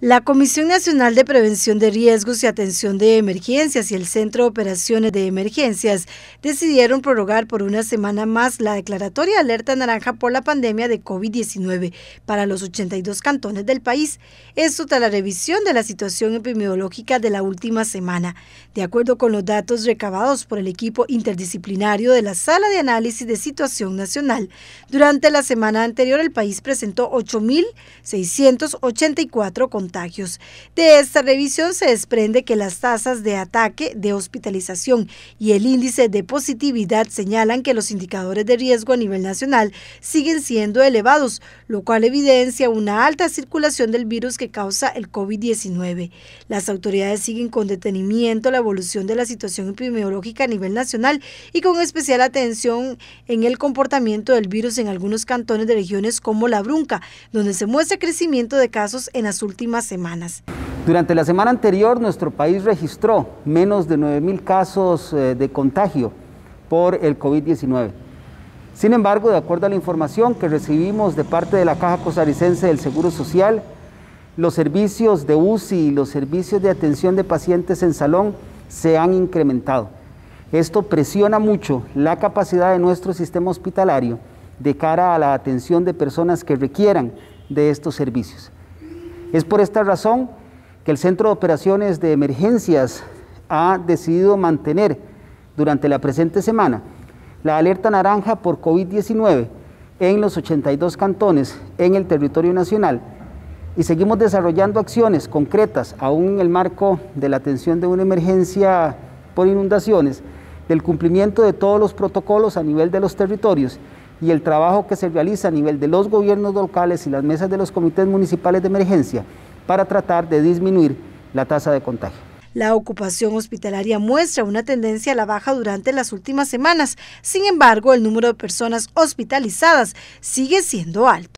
La Comisión Nacional de Prevención de Riesgos y Atención de Emergencias y el Centro de Operaciones de Emergencias decidieron prorrogar por una semana más la declaratoria alerta naranja por la pandemia de COVID-19 para los 82 cantones del país, esto tras la revisión de la situación epidemiológica de la última semana. De acuerdo con los datos recabados por el equipo interdisciplinario de la Sala de Análisis de Situación Nacional, durante la semana anterior el país presentó 8.684 con de esta revisión se desprende que las tasas de ataque, de hospitalización y el índice de positividad señalan que los indicadores de riesgo a nivel nacional siguen siendo elevados, lo cual evidencia una alta circulación del virus que causa el COVID-19. Las autoridades siguen con detenimiento la evolución de la situación epidemiológica a nivel nacional y con especial atención en el comportamiento del virus en algunos cantones de regiones como La Brunca, donde se muestra crecimiento de casos en las últimas semanas. Durante la semana anterior, nuestro país registró menos de 9.000 casos eh, de contagio por el COVID-19. Sin embargo, de acuerdo a la información que recibimos de parte de la Caja Costarricense del Seguro Social, los servicios de UCI y los servicios de atención de pacientes en salón se han incrementado. Esto presiona mucho la capacidad de nuestro sistema hospitalario de cara a la atención de personas que requieran de estos servicios. Es por esta razón que el Centro de Operaciones de Emergencias ha decidido mantener durante la presente semana la alerta naranja por COVID-19 en los 82 cantones en el territorio nacional y seguimos desarrollando acciones concretas, aún en el marco de la atención de una emergencia por inundaciones, del cumplimiento de todos los protocolos a nivel de los territorios y el trabajo que se realiza a nivel de los gobiernos locales y las mesas de los comités municipales de emergencia para tratar de disminuir la tasa de contagio. La ocupación hospitalaria muestra una tendencia a la baja durante las últimas semanas. Sin embargo, el número de personas hospitalizadas sigue siendo alto.